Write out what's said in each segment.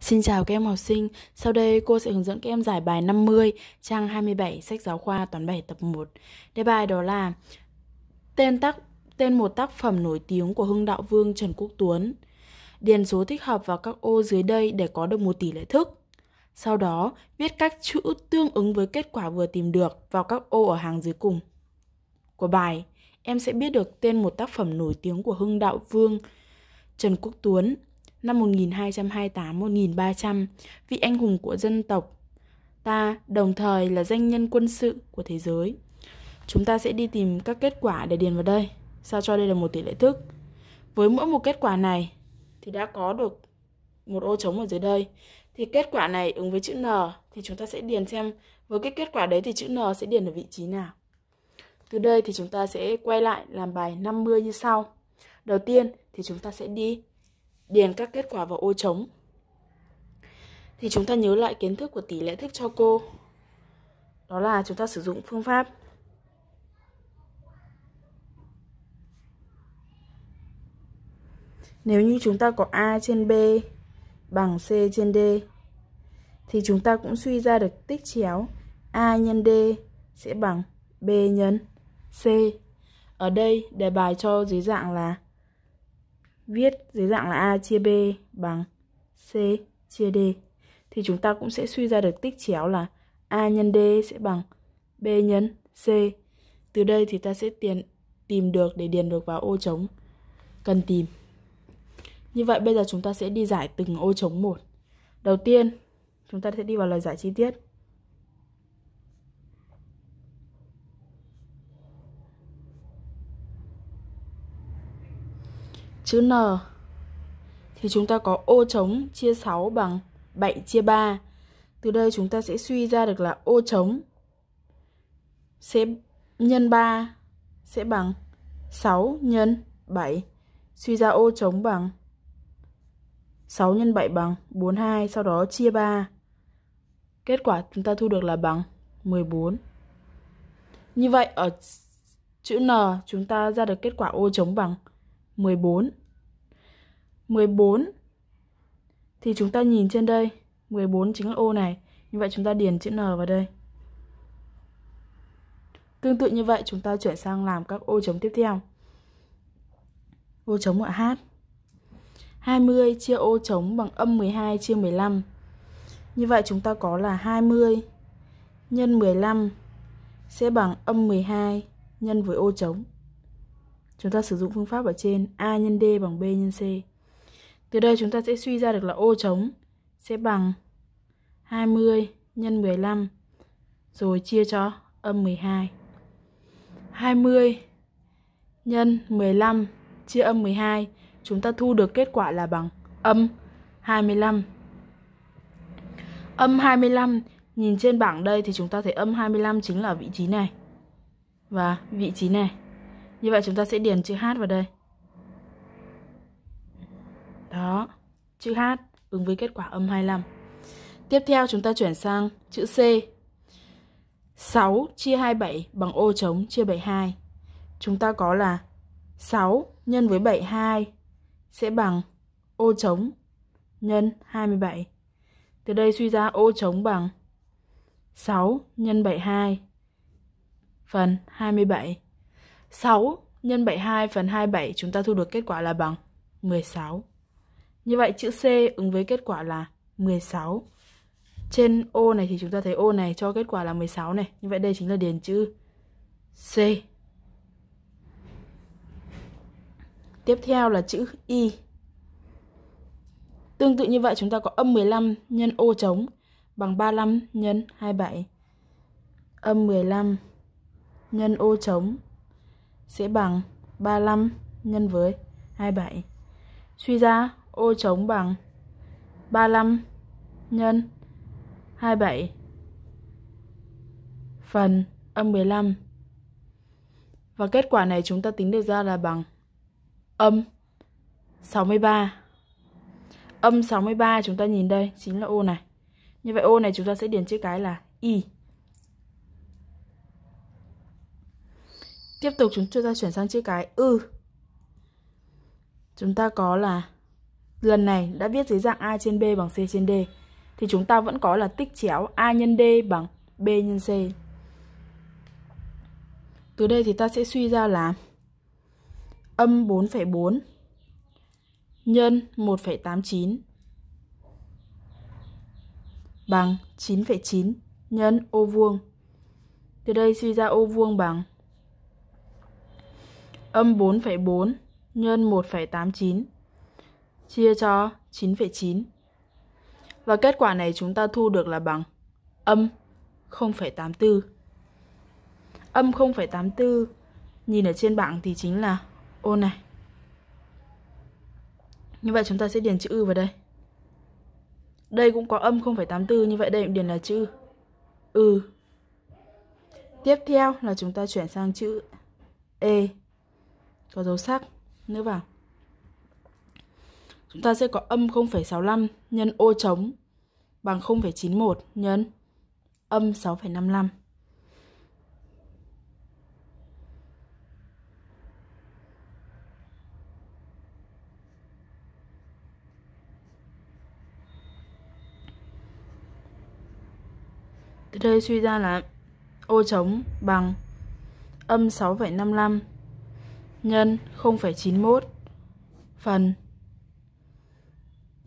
Xin chào các em học sinh, sau đây cô sẽ hướng dẫn các em giải bài 50 trang 27 sách giáo khoa toán 7 tập 1. Đề bài đó là tên tác tên một tác phẩm nổi tiếng của Hưng Đạo Vương Trần Quốc Tuấn. Điền số thích hợp vào các ô dưới đây để có được một tỷ lệ thức. Sau đó, viết các chữ tương ứng với kết quả vừa tìm được vào các ô ở hàng dưới cùng. Của bài, em sẽ biết được tên một tác phẩm nổi tiếng của Hưng Đạo Vương Trần Quốc Tuấn năm 1228-1300, vị anh hùng của dân tộc ta đồng thời là danh nhân quân sự của thế giới. Chúng ta sẽ đi tìm các kết quả để điền vào đây, sao cho đây là một tỷ lệ thức. Với mỗi một kết quả này thì đã có được một ô trống ở dưới đây. Thì kết quả này ứng với chữ N thì chúng ta sẽ điền xem với cái kết quả đấy thì chữ N sẽ điền ở vị trí nào. Từ đây thì chúng ta sẽ quay lại làm bài 50 như sau. Đầu tiên thì chúng ta sẽ đi điền các kết quả vào ô trống. Thì chúng ta nhớ lại kiến thức của tỷ lệ thức cho cô. Đó là chúng ta sử dụng phương pháp Nếu như chúng ta có A trên B bằng C trên D thì chúng ta cũng suy ra được tích chéo A nhân D sẽ bằng B nhân C. Ở đây đề bài cho dưới dạng là viết dưới dạng là A chia B bằng C chia D thì chúng ta cũng sẽ suy ra được tích chéo là A nhân D sẽ bằng B nhân C. Từ đây thì ta sẽ tiền, tìm được để điền được vào ô trống cần tìm. Như vậy bây giờ chúng ta sẽ đi giải từng ô trống một. Đầu tiên, chúng ta sẽ đi vào lời giải chi tiết. chữ N thì chúng ta có ô trống chia 6 bằng 7 chia 3. Từ đây chúng ta sẽ suy ra được là ô trống sẽ nhân 3 sẽ bằng 6 nhân 7. Suy ra ô trống bằng 6 nhân 7 bằng 42, sau đó chia 3. Kết quả chúng ta thu được là bằng 14. Như vậy ở chữ N chúng ta ra được kết quả ô trống bằng 14. 14 thì chúng ta nhìn trên đây 14 chính là ô này như vậy chúng ta điền chữ N vào đây tương tự như vậy chúng ta chuyển sang làm các ô trống tiếp theo ô trống ở H 20 chia ô trống bằng âm 12 chia 15 như vậy chúng ta có là 20 nhân 15 sẽ bằng âm 12 nhân với ô trống. Chúng ta sử dụng phương pháp ở trên A nhân D bằng B nhân C. Từ đây chúng ta sẽ suy ra được là ô trống sẽ bằng 20 nhân 15 rồi chia cho âm 12. 20 nhân 15 chia âm 12 chúng ta thu được kết quả là bằng âm 25. Âm 25 nhìn trên bảng đây thì chúng ta thấy âm 25 chính là vị trí này và vị trí này. Như vậy chúng ta sẽ điền chữ H vào đây. Đó, chữ H ứng với kết quả âm 25. Tiếp theo chúng ta chuyển sang chữ C. 6 chia 27 bằng ô trống chia 72. Chúng ta có là 6 nhân với 72 sẽ bằng ô trống nhân 27. Từ đây suy ra ô trống bằng 6 nhân 72 phần 27. 6 nhân 72 phần 27 chúng ta thu được kết quả là bằng 16. Như vậy chữ C ứng với kết quả là 16. Trên ô này thì chúng ta thấy ô này cho kết quả là 16 này. Như vậy đây chính là điền chữ C. Tiếp theo là chữ Y. Tương tự như vậy chúng ta có âm 15 nhân ô trống bằng 35 nhân 27. Âm 15 nhân ô trống sẽ bằng 35 nhân với 27. Suy ra ô trống bằng 35 nhân 27 phần âm 15. Và kết quả này chúng ta tính được ra là bằng âm 63. Âm 63 chúng ta nhìn đây chính là ô này. Như vậy ô này chúng ta sẽ điền chữ cái là y. Tiếp tục chúng ta chuyển sang chữ cái ư. Chúng ta có là lần này đã viết dưới dạng A trên B bằng C trên D thì chúng ta vẫn có là tích chéo A nhân D bằng B nhân C. Từ đây thì ta sẽ suy ra là âm 4,4 nhân 1,89 bằng 9,9 nhân ô vuông. Từ đây suy ra ô vuông bằng âm 4,4 nhân 1,89 chia cho 9,9. Và kết quả này chúng ta thu được là bằng âm 0,84. Âm 0,84 nhìn ở trên bảng thì chính là ô này. Như vậy chúng ta sẽ điền chữ ư vào đây. Đây cũng có âm 0,84 như vậy đây cũng điền là chữ ư. Tiếp theo là chúng ta chuyển sang chữ e có dấu sắc nữa vào chúng ta sẽ có âm 0,65 nhân ô trống bằng 0,91 nhân âm 6,55. Từ đây suy ra là ô trống bằng âm 6,55 nhân 0,91 phần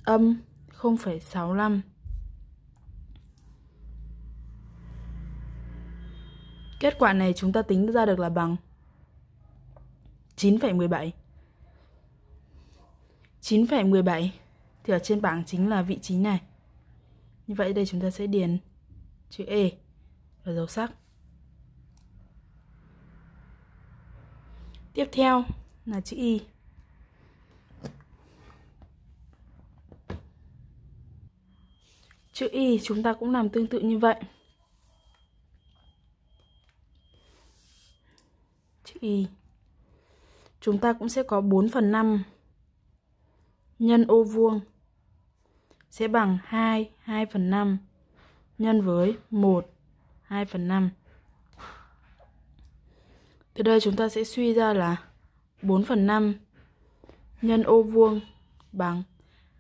âm 0,65 Kết quả này chúng ta tính ra được là bằng 9,17 9,17 thì ở trên bảng chính là vị trí này Như vậy đây chúng ta sẽ điền chữ E và dấu sắc Tiếp theo là chữ Y Chữ Y chúng ta cũng làm tương tự như vậy. Chữ Y. Chúng ta cũng sẽ có 4 phần 5 nhân ô vuông sẽ bằng 2, 2 phần 5 nhân với 1, 2 phần 5. Từ đây chúng ta sẽ suy ra là 4 phần 5 nhân ô vuông bằng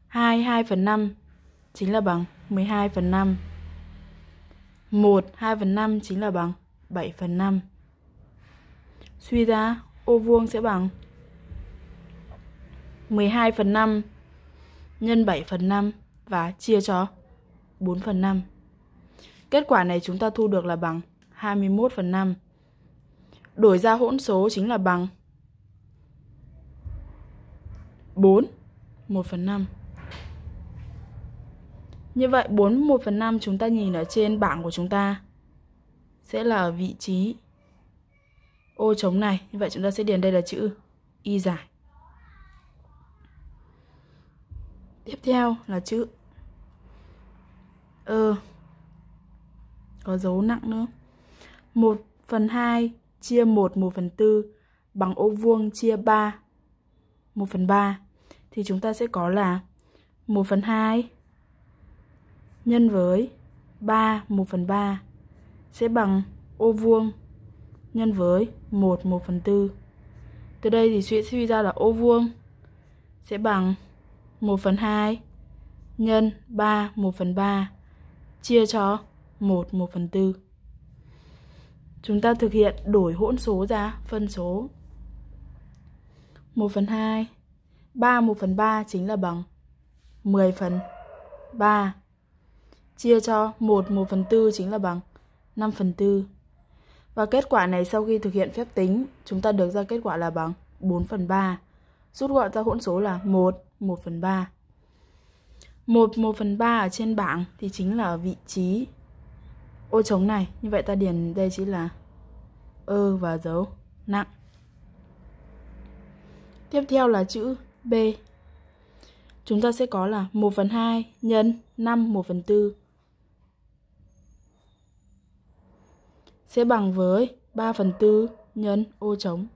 2, 2 phần 5 chính là bằng 12 phần 5 1, 2 phần 5 chính là bằng 7 phần 5 Suy ra ô vuông sẽ bằng 12 phần 5 nhân 7 phần 5 và chia cho 4 phần 5 Kết quả này chúng ta thu được là bằng 21 phần 5 Đổi ra hỗn số chính là bằng 4 1 phần 5 như vậy 4 1 phần 5 chúng ta nhìn ở trên bảng của chúng ta sẽ là ở vị trí ô trống này. Như vậy chúng ta sẽ điền đây là chữ Y giải. Tiếp theo là chữ ơ ừ. có dấu nặng nữa 1 phần 2 chia 1 1 phần 4 bằng ô vuông chia 3 1 phần 3 thì chúng ta sẽ có là 1 phần 2 nhân với 3 1 phần 3 sẽ bằng ô vuông nhân với 1 1 phần 4. Từ đây thì suy suy ra là ô vuông sẽ bằng 1 phần 2 nhân 3 1 phần 3 chia cho 1 1 phần 4. Chúng ta thực hiện đổi hỗn số ra phân số 1 phần 2 3 1 phần 3 chính là bằng 10 phần 3 chia cho 1 1 phần 4 chính là bằng 5 phần 4. Và kết quả này sau khi thực hiện phép tính, chúng ta được ra kết quả là bằng 4 phần 3. Rút gọn ra hỗn số là 1 1 phần 3. 1 1 phần 3 ở trên bảng thì chính là ở vị trí ô trống này. Như vậy ta điền đây chính là ơ và dấu nặng. Tiếp theo là chữ B. Chúng ta sẽ có là 1 phần 2 nhân 5 1 phần 4 sẽ bằng với 3 phần 4 nhân ô trống.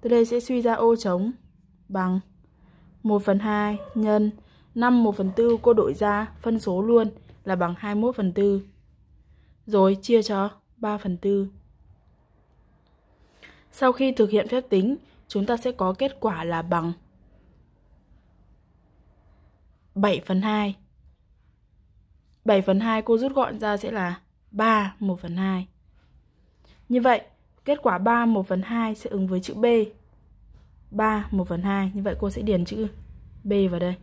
Từ đây sẽ suy ra ô trống bằng 1 phần 2 nhân 5 1 phần 4 cô đổi ra phân số luôn là bằng 21 phần 4. Rồi chia cho 3 phần 4. Sau khi thực hiện phép tính, chúng ta sẽ có kết quả là bằng 7 phần 2. 7 phần 2 cô rút gọn ra sẽ là 3 1 phần 2. Như vậy, kết quả 3 1 phần 2 sẽ ứng với chữ B. 3 1 phần 2, như vậy cô sẽ điền chữ B vào đây.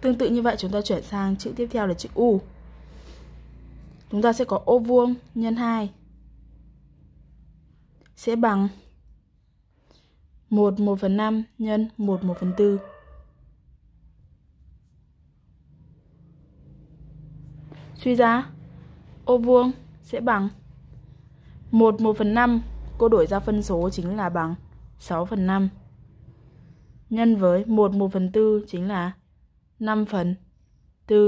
Tương tự như vậy chúng ta chuyển sang chữ tiếp theo là chữ U. Chúng ta sẽ có ô vuông nhân 2 sẽ bằng 1 1 phần 5 nhân 1 1 phần 4. Suy ra ô vuông sẽ bằng 1 1 phần 5 cô đổi ra phân số chính là bằng 6 phần 5 nhân với 1 1 phần 4 chính là 5 phần 4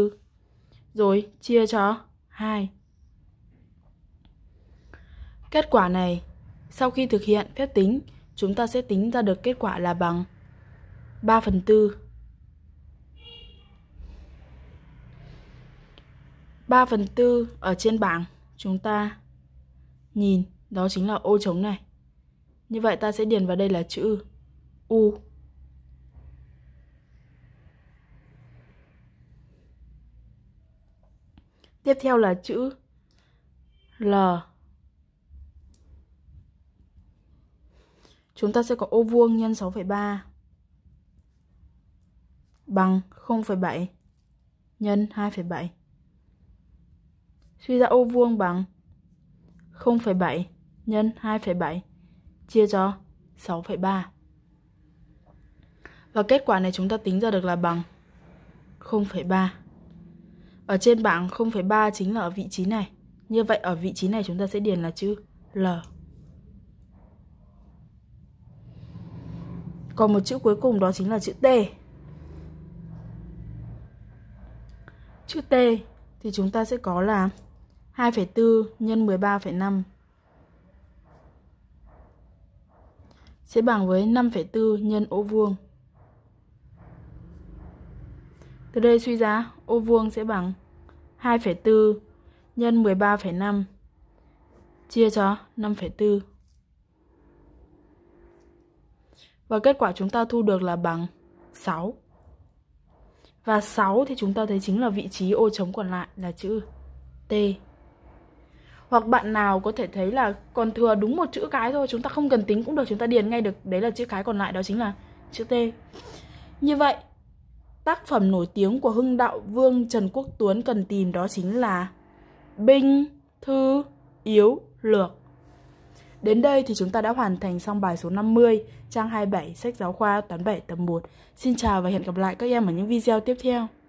rồi chia cho 2 Kết quả này sau khi thực hiện phép tính chúng ta sẽ tính ra được kết quả là bằng 3 phần 4 3 phần 4 ở trên bảng Chúng ta nhìn, đó chính là ô trống này. Như vậy ta sẽ điền vào đây là chữ U. Tiếp theo là chữ L. Chúng ta sẽ có ô vuông nhân 6,3 bằng 0,7 nhân 2,7. Suy ra ô vuông bằng 0,7 nhân 2,7 chia cho 6,3. Và kết quả này chúng ta tính ra được là bằng 0,3. Ở trên bảng 0,3 chính là ở vị trí này. Như vậy ở vị trí này chúng ta sẽ điền là chữ L. Còn một chữ cuối cùng đó chính là chữ T. Chữ T thì chúng ta sẽ có là 2,4 nhân 13,5 sẽ bằng với 5,4 nhân ô vuông. Từ đây suy ra ô vuông sẽ bằng 2,4 nhân 13,5 chia cho 5,4. Và kết quả chúng ta thu được là bằng 6. Và 6 thì chúng ta thấy chính là vị trí ô trống còn lại là chữ T hoặc bạn nào có thể thấy là còn thừa đúng một chữ cái thôi chúng ta không cần tính cũng được chúng ta điền ngay được đấy là chữ cái còn lại đó chính là chữ T như vậy tác phẩm nổi tiếng của hưng đạo vương Trần Quốc Tuấn cần tìm đó chính là binh thư yếu lược Đến đây thì chúng ta đã hoàn thành xong bài số 50, trang 27, sách giáo khoa toán 7 tập 1. Xin chào và hẹn gặp lại các em ở những video tiếp theo.